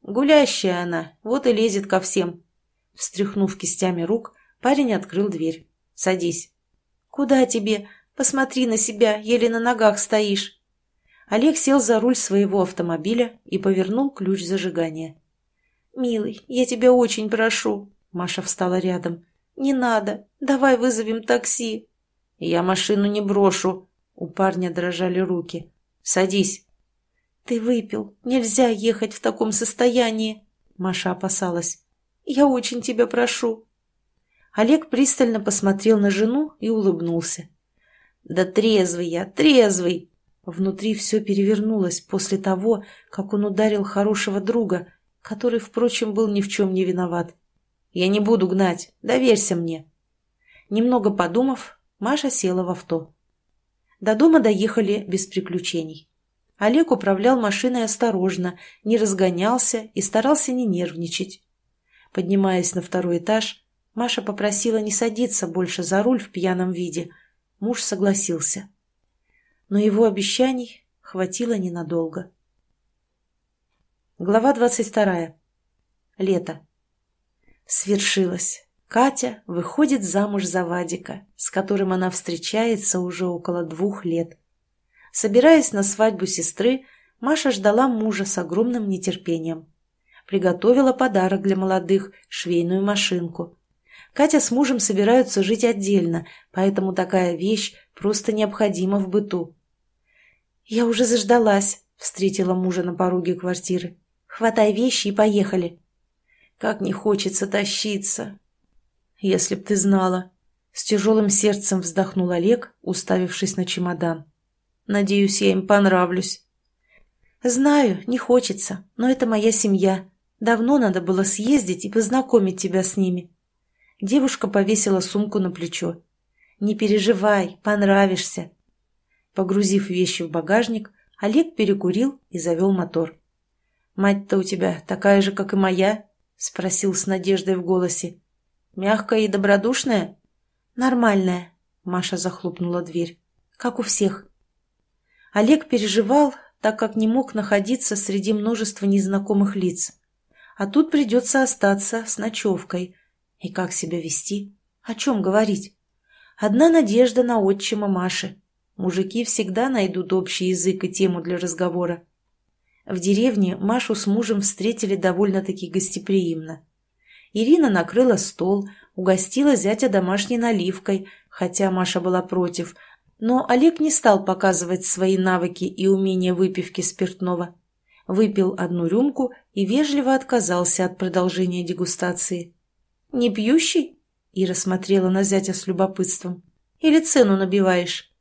Гулящая она, вот и лезет ко всем. Встряхнув кистями рук, парень открыл дверь. «Садись». «Куда тебе? Посмотри на себя, еле на ногах стоишь». Олег сел за руль своего автомобиля и повернул ключ зажигания. «Милый, я тебя очень прошу». Маша встала рядом. «Не надо. Давай вызовем такси». «Я машину не брошу». У парня дрожали руки. «Садись». «Ты выпил. Нельзя ехать в таком состоянии». Маша опасалась. «Я очень тебя прошу». Олег пристально посмотрел на жену и улыбнулся. «Да трезвый я, трезвый!» Внутри все перевернулось после того, как он ударил хорошего друга, который, впрочем, был ни в чем не виноват. «Я не буду гнать, доверься мне!» Немного подумав, Маша села в авто. До дома доехали без приключений. Олег управлял машиной осторожно, не разгонялся и старался не нервничать. Поднимаясь на второй этаж, Маша попросила не садиться больше за руль в пьяном виде. Муж согласился. Но его обещаний хватило ненадолго. Глава 22. Лето. Свершилось. Катя выходит замуж за Вадика, с которым она встречается уже около двух лет. Собираясь на свадьбу сестры, Маша ждала мужа с огромным нетерпением. Приготовила подарок для молодых – швейную машинку. Катя с мужем собираются жить отдельно, поэтому такая вещь просто необходима в быту. «Я уже заждалась», — встретила мужа на пороге квартиры. «Хватай вещи и поехали». «Как не хочется тащиться!» «Если б ты знала!» С тяжелым сердцем вздохнул Олег, уставившись на чемодан. «Надеюсь, я им понравлюсь». «Знаю, не хочется, но это моя семья. Давно надо было съездить и познакомить тебя с ними», Девушка повесила сумку на плечо. «Не переживай, понравишься». Погрузив вещи в багажник, Олег перекурил и завел мотор. «Мать-то у тебя такая же, как и моя?» — спросил с надеждой в голосе. «Мягкая и добродушная?» «Нормальная», — Маша захлопнула дверь. «Как у всех». Олег переживал, так как не мог находиться среди множества незнакомых лиц. А тут придется остаться с ночевкой, и как себя вести? О чем говорить? Одна надежда на отчима Маши. Мужики всегда найдут общий язык и тему для разговора. В деревне Машу с мужем встретили довольно-таки гостеприимно. Ирина накрыла стол, угостила зятя домашней наливкой, хотя Маша была против, но Олег не стал показывать свои навыки и умение выпивки спиртного. Выпил одну рюмку и вежливо отказался от продолжения дегустации. «Не пьющий?» — Ира смотрела на зятя с любопытством. «Или цену набиваешь?»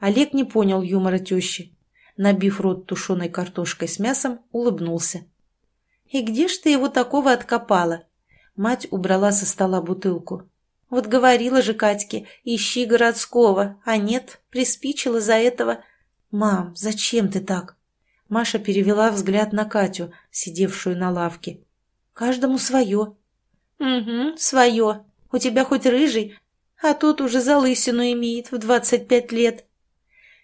Олег не понял юмора тещи. Набив рот тушеной картошкой с мясом, улыбнулся. «И где ж ты его такого откопала?» Мать убрала со стола бутылку. «Вот говорила же Катьке, ищи городского, а нет, приспичила за этого». «Мам, зачем ты так?» Маша перевела взгляд на Катю, сидевшую на лавке. «Каждому свое. «Угу, свое. У тебя хоть рыжий, а тут уже залысину имеет в двадцать пять лет».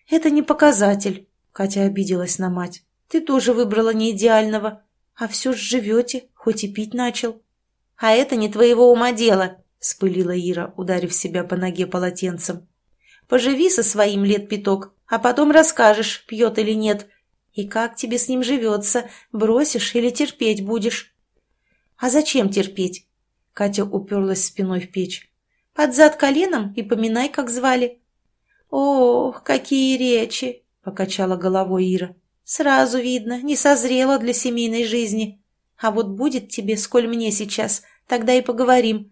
«Это не показатель», — Катя обиделась на мать. «Ты тоже выбрала не идеального, а все ж живете, хоть и пить начал». «А это не твоего ума дело», — вспылила Ира, ударив себя по ноге полотенцем. «Поживи со своим лет пяток, а потом расскажешь, пьет или нет, и как тебе с ним живется, бросишь или терпеть будешь». «А зачем терпеть? Катя уперлась спиной в печь. «Под зад коленом и поминай, как звали». «Ох, какие речи!» — покачала головой Ира. «Сразу видно, не созрела для семейной жизни. А вот будет тебе, сколь мне сейчас, тогда и поговорим.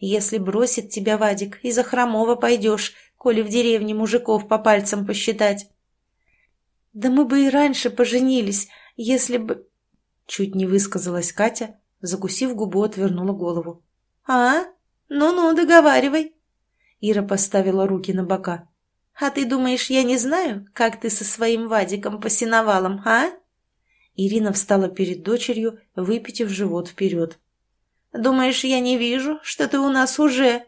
Если бросит тебя Вадик, и за хромого пойдешь, коли в деревне мужиков по пальцам посчитать». «Да мы бы и раньше поженились, если бы...» Чуть не высказалась Катя, Закусив губу, отвернула голову. «А? Ну-ну, договаривай!» Ира поставила руки на бока. «А ты думаешь, я не знаю, как ты со своим Вадиком посиновалом, а?» Ирина встала перед дочерью, выпитив живот вперед. «Думаешь, я не вижу, что ты у нас уже...»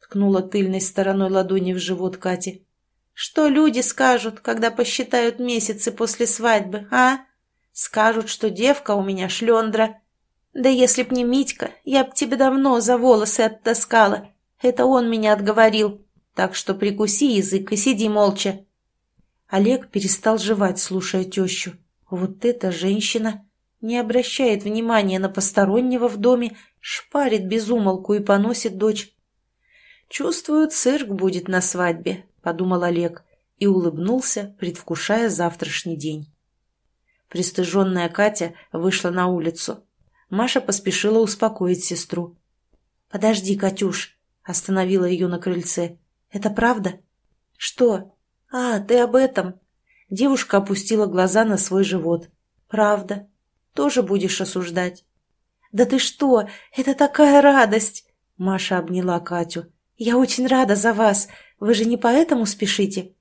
ткнула тыльной стороной ладони в живот Кати. «Что люди скажут, когда посчитают месяцы после свадьбы, а? Скажут, что девка у меня шлендра, да если б не Митька, я б тебя давно за волосы оттаскала. Это он меня отговорил. Так что прикуси язык и сиди молча. Олег перестал жевать, слушая тещу. Вот эта женщина не обращает внимания на постороннего в доме, шпарит безумолку и поносит дочь. «Чувствую, цирк будет на свадьбе», — подумал Олег и улыбнулся, предвкушая завтрашний день. Престыженная Катя вышла на улицу. Маша поспешила успокоить сестру. «Подожди, Катюш», — остановила ее на крыльце. «Это правда?» «Что? А, ты об этом?» Девушка опустила глаза на свой живот. «Правда. Тоже будешь осуждать». «Да ты что? Это такая радость!» Маша обняла Катю. «Я очень рада за вас. Вы же не поэтому спешите?»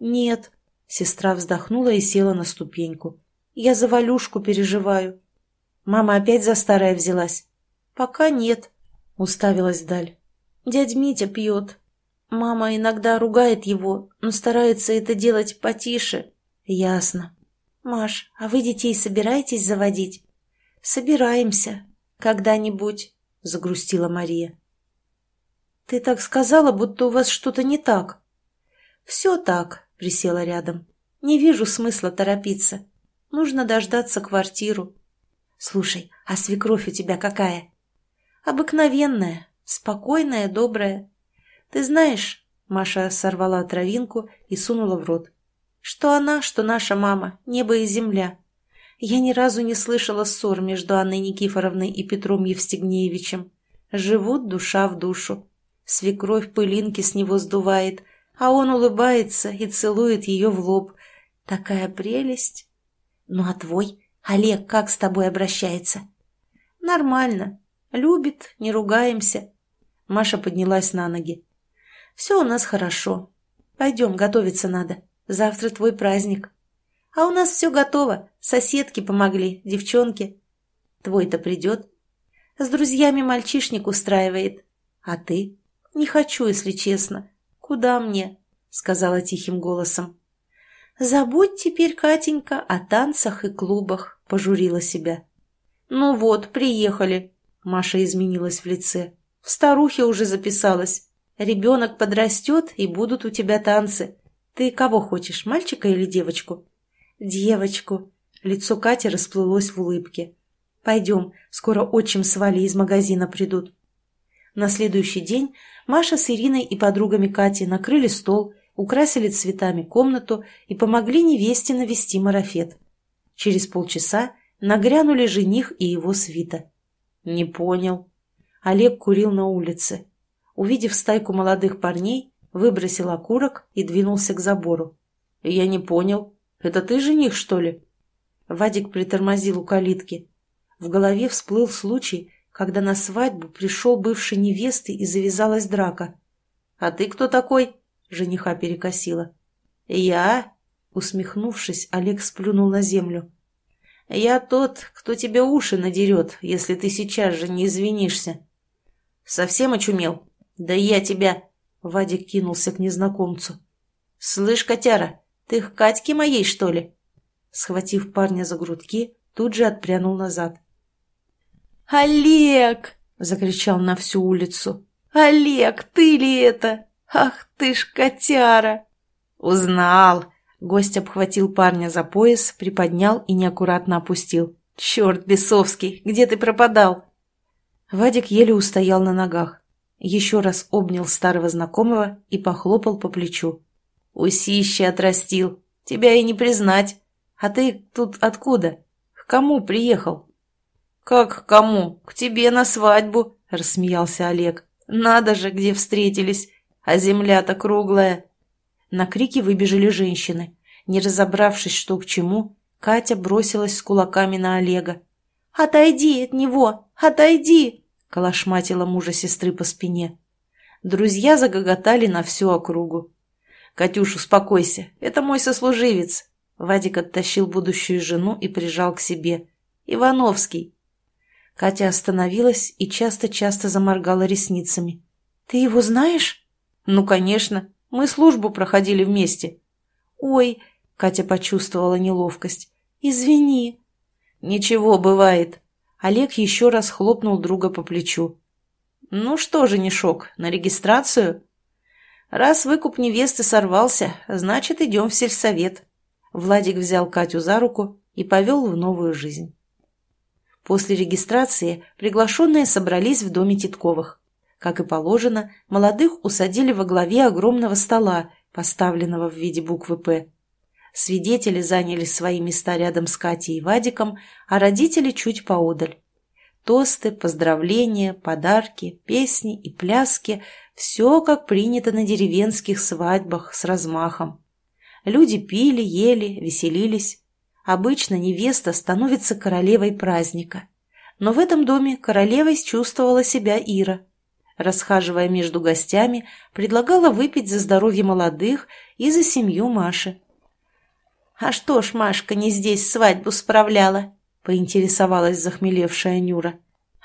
«Нет», — сестра вздохнула и села на ступеньку. «Я за Валюшку переживаю». Мама опять за старое взялась? Пока нет, уставилась вдаль. Дядь Митя пьет. Мама иногда ругает его, но старается это делать потише. Ясно. Маш, а вы детей собираетесь заводить? Собираемся. Когда-нибудь, загрустила Мария. Ты так сказала, будто у вас что-то не так. Все так, присела рядом. Не вижу смысла торопиться. Нужно дождаться квартиру. Слушай, а свекровь у тебя какая? Обыкновенная, спокойная, добрая. Ты знаешь, Маша сорвала травинку и сунула в рот. Что она, что наша мама, небо и земля. Я ни разу не слышала ссор между Анной Никифоровной и Петром Евстигнеевичем. Живут душа в душу. Свекровь пылинки с него сдувает, а он улыбается и целует ее в лоб. Такая прелесть. Ну а твой? Олег как с тобой обращается?» «Нормально. Любит, не ругаемся». Маша поднялась на ноги. «Все у нас хорошо. Пойдем, готовиться надо. Завтра твой праздник». «А у нас все готово. Соседки помогли, девчонки». «Твой-то придет?» «С друзьями мальчишник устраивает». «А ты?» «Не хочу, если честно. Куда мне?» — сказала тихим голосом. «Забудь теперь, Катенька, о танцах и клубах». — пожурила себя. «Ну вот, приехали», — Маша изменилась в лице. «В старухе уже записалась. Ребенок подрастет, и будут у тебя танцы. Ты кого хочешь, мальчика или девочку?» «Девочку». Лицо Кати расплылось в улыбке. «Пойдем, скоро отчим с Валей из магазина придут». На следующий день Маша с Ириной и подругами Кати накрыли стол, украсили цветами комнату и помогли невесте навести марафет. Через полчаса нагрянули жених и его свита. «Не понял». Олег курил на улице. Увидев стайку молодых парней, выбросил окурок и двинулся к забору. «Я не понял. Это ты жених, что ли?» Вадик притормозил у калитки. В голове всплыл случай, когда на свадьбу пришел бывший невесты и завязалась драка. «А ты кто такой?» — жениха перекосила. «Я?» Усмехнувшись, Олег сплюнул на землю. «Я тот, кто тебе уши надерет, если ты сейчас же не извинишься». «Совсем очумел? Да я тебя...» Вадик кинулся к незнакомцу. «Слышь, котяра, ты к Катьке моей, что ли?» Схватив парня за грудки, тут же отпрянул назад. «Олег!» — закричал на всю улицу. «Олег, ты ли это? Ах ты ж котяра!» «Узнал!» Гость обхватил парня за пояс, приподнял и неаккуратно опустил. «Черт, бесовский, где ты пропадал?» Вадик еле устоял на ногах. Еще раз обнял старого знакомого и похлопал по плечу. «Усище отрастил. Тебя и не признать. А ты тут откуда? К кому приехал?» «Как к кому? К тебе на свадьбу!» – рассмеялся Олег. «Надо же, где встретились! А земля-то круглая!» На крики выбежали женщины. Не разобравшись, что к чему, Катя бросилась с кулаками на Олега. «Отойди от него! Отойди!» – колошматила мужа сестры по спине. Друзья загоготали на всю округу. «Катюш, успокойся, это мой сослуживец!» Вадик оттащил будущую жену и прижал к себе. «Ивановский!» Катя остановилась и часто-часто заморгала ресницами. «Ты его знаешь?» «Ну, конечно. Мы службу проходили вместе». «Ой!» — Катя почувствовала неловкость. «Извини». «Ничего, бывает». Олег еще раз хлопнул друга по плечу. «Ну что, же, женишок, на регистрацию?» «Раз выкуп невесты сорвался, значит, идем в сельсовет». Владик взял Катю за руку и повел в новую жизнь. После регистрации приглашенные собрались в доме Титковых. Как и положено, молодых усадили во главе огромного стола, поставленного в виде буквы «П». Свидетели заняли свои места рядом с Катей и Вадиком, а родители чуть поодаль. Тосты, поздравления, подарки, песни и пляски – все, как принято на деревенских свадьбах с размахом. Люди пили, ели, веселились. Обычно невеста становится королевой праздника. Но в этом доме королевой чувствовала себя Ира – расхаживая между гостями, предлагала выпить за здоровье молодых и за семью Маши. «А что ж Машка не здесь свадьбу справляла?» — поинтересовалась захмелевшая Нюра.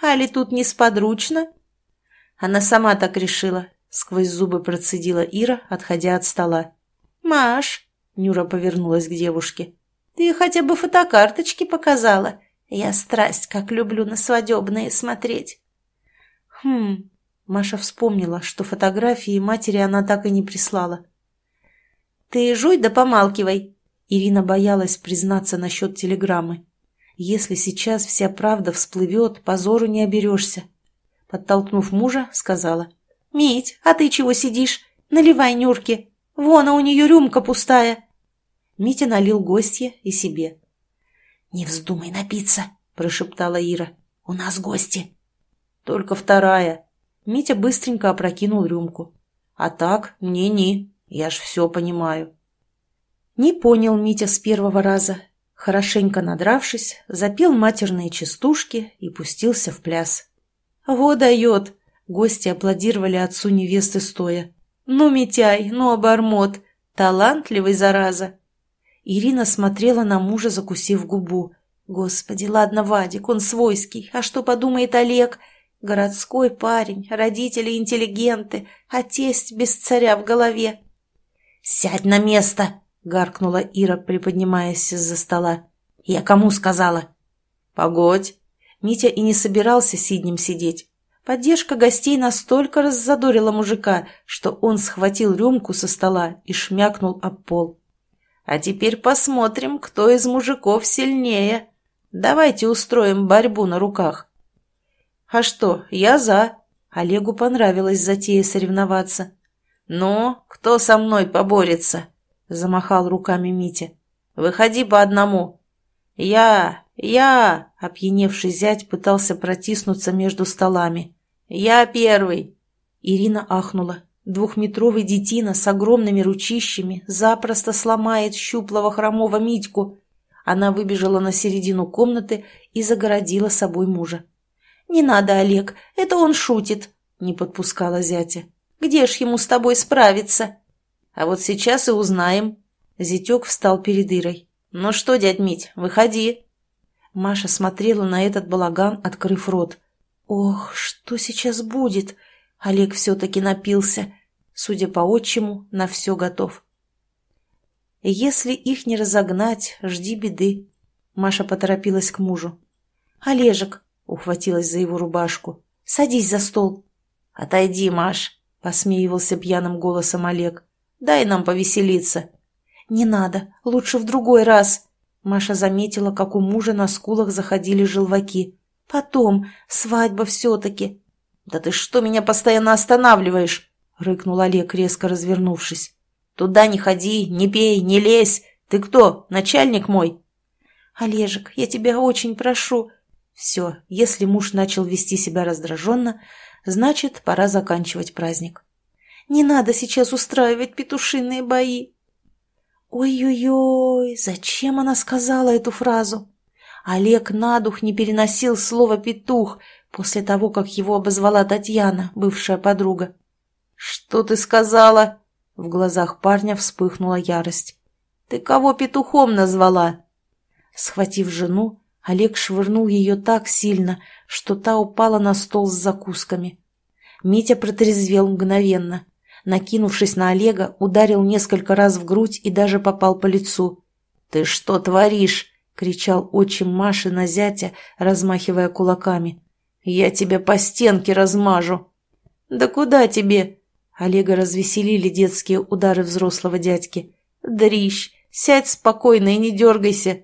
«Али тут несподручно?» Она сама так решила, — сквозь зубы процедила Ира, отходя от стола. «Маш!» — Нюра повернулась к девушке. «Ты хотя бы фотокарточки показала. Я страсть как люблю на свадебные смотреть». «Хм, Маша вспомнила, что фотографии матери она так и не прислала. «Ты жуй да помалкивай!» Ирина боялась признаться насчет телеграммы. «Если сейчас вся правда всплывет, позору не оберешься». Подтолкнув мужа, сказала. «Мить, а ты чего сидишь? Наливай нюрки. Вон, а у нее рюмка пустая». Митя налил гостье и себе. «Не вздумай напиться», – прошептала Ира. «У нас гости». «Только вторая», Митя быстренько опрокинул рюмку. А так, не-не, я ж все понимаю. Не понял Митя с первого раза. Хорошенько надравшись, запел матерные частушки и пустился в пляс. «Во дает!» — гости аплодировали отцу невесты стоя. «Ну, Митяй, ну, обормот! Талантливый, зараза!» Ирина смотрела на мужа, закусив губу. «Господи, ладно, Вадик, он свойский. А что подумает Олег? Городской парень, родители интеллигенты, а тесть без царя в голове. «Сядь на место!» — гаркнула Ира, приподнимаясь из-за стола. «Я кому сказала?» «Погодь!» Митя и не собирался сиднем сидеть. Поддержка гостей настолько раззадорила мужика, что он схватил рюмку со стола и шмякнул об пол. «А теперь посмотрим, кто из мужиков сильнее. Давайте устроим борьбу на руках». А что, я за. Олегу понравилась затея соревноваться. но кто со мной поборется?» – замахал руками Митя. «Выходи по одному». «Я! Я!» – опьяневший зять пытался протиснуться между столами. «Я первый!» Ирина ахнула. Двухметровый детина с огромными ручищами запросто сломает щуплого хромого Митьку. Она выбежала на середину комнаты и загородила собой мужа. «Не надо, Олег, это он шутит», — не подпускала зятя. «Где ж ему с тобой справиться?» «А вот сейчас и узнаем». Зятек встал перед Ирой. «Ну что, дядь Мить, выходи». Маша смотрела на этот балаган, открыв рот. «Ох, что сейчас будет?» Олег все-таки напился. Судя по отчиму, на все готов. «Если их не разогнать, жди беды». Маша поторопилась к мужу. «Олежек, Ухватилась за его рубашку. «Садись за стол!» «Отойди, Маш!» — посмеивался пьяным голосом Олег. «Дай нам повеселиться!» «Не надо! Лучше в другой раз!» Маша заметила, как у мужа на скулах заходили желваки. «Потом! Свадьба все-таки!» «Да ты что меня постоянно останавливаешь?» — рыкнул Олег, резко развернувшись. «Туда не ходи, не пей, не лезь! Ты кто, начальник мой?» «Олежек, я тебя очень прошу, все, если муж начал вести себя раздраженно, значит, пора заканчивать праздник. Не надо сейчас устраивать петушиные бои. Ой-ой-ой, зачем она сказала эту фразу? Олег на дух не переносил слово «петух» после того, как его обозвала Татьяна, бывшая подруга. «Что ты сказала?» В глазах парня вспыхнула ярость. «Ты кого петухом назвала?» Схватив жену, Олег швырнул ее так сильно, что та упала на стол с закусками. Митя протрезвел мгновенно. Накинувшись на Олега, ударил несколько раз в грудь и даже попал по лицу. «Ты что творишь?» — кричал отчим Маши на зятя, размахивая кулаками. «Я тебя по стенке размажу!» «Да куда тебе?» Олега развеселили детские удары взрослого дядьки. «Дрищ, сядь спокойно и не дергайся!»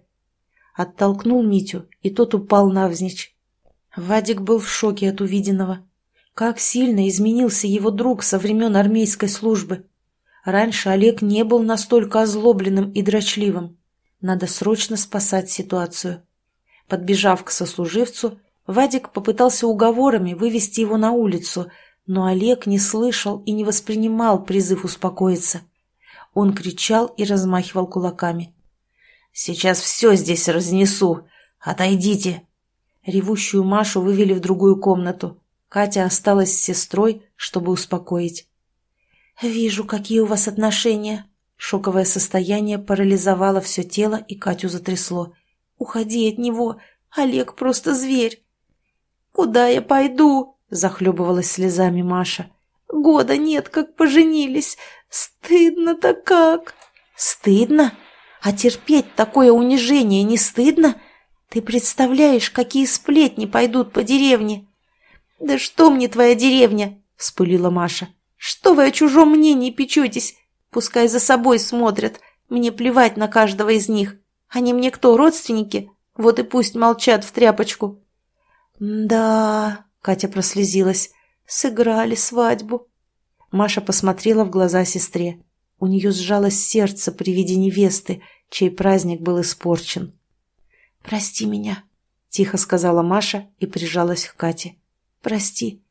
оттолкнул Митю, и тот упал навзничь. Вадик был в шоке от увиденного. Как сильно изменился его друг со времен армейской службы. Раньше Олег не был настолько озлобленным и дрочливым. Надо срочно спасать ситуацию. Подбежав к сослуживцу, Вадик попытался уговорами вывести его на улицу, но Олег не слышал и не воспринимал призыв успокоиться. Он кричал и размахивал кулаками. «Сейчас все здесь разнесу! Отойдите!» Ревущую Машу вывели в другую комнату. Катя осталась с сестрой, чтобы успокоить. «Вижу, какие у вас отношения!» Шоковое состояние парализовало все тело, и Катю затрясло. «Уходи от него! Олег просто зверь!» «Куда я пойду?» – захлебывалась слезами Маша. «Года нет, как поженились! Стыдно-то как!» «Стыдно?» А терпеть такое унижение не стыдно? Ты представляешь, какие сплетни пойдут по деревне? Да что мне твоя деревня? Вспылила Маша. Что вы о чужом мнении печетесь? Пускай за собой смотрят. Мне плевать на каждого из них. Они мне кто, родственники? Вот и пусть молчат в тряпочку. Да, Катя прослезилась. Сыграли свадьбу. Маша посмотрела в глаза сестре. У нее сжалось сердце при виде невесты, чей праздник был испорчен. «Прости меня», — тихо сказала Маша и прижалась к Кате. «Прости».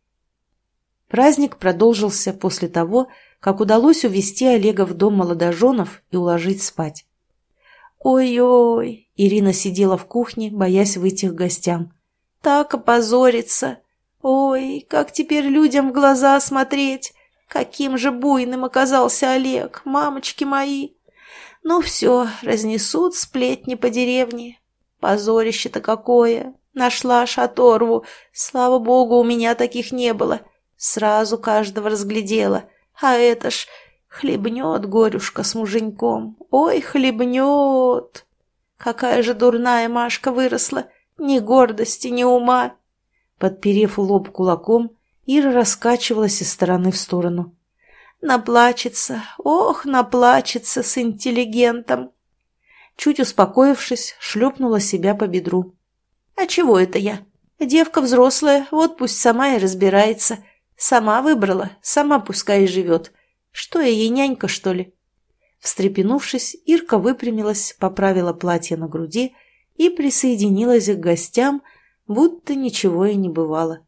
Праздник продолжился после того, как удалось увести Олега в дом молодоженов и уложить спать. «Ой-ой!» — Ирина сидела в кухне, боясь выйти к гостям. «Так опозориться! Ой, как теперь людям в глаза смотреть! Каким же буйным оказался Олег, мамочки мои! Ну все, разнесут сплетни по деревне. Позорище-то какое! Нашла шаторву. Слава богу, у меня таких не было. Сразу каждого разглядела. А это ж хлебнет горюшка с муженьком. Ой, хлебнет! Какая же дурная Машка выросла! Ни гордости, ни ума! Подперев лоб кулаком, Ира раскачивалась из стороны в сторону. «Наплачется, ох, наплачется с интеллигентом!» Чуть успокоившись, шлепнула себя по бедру. «А чего это я? Девка взрослая, вот пусть сама и разбирается. Сама выбрала, сама пускай и живет. Что я ей нянька, что ли?» Встрепенувшись, Ирка выпрямилась, поправила платье на груди и присоединилась к гостям, будто ничего и не бывало.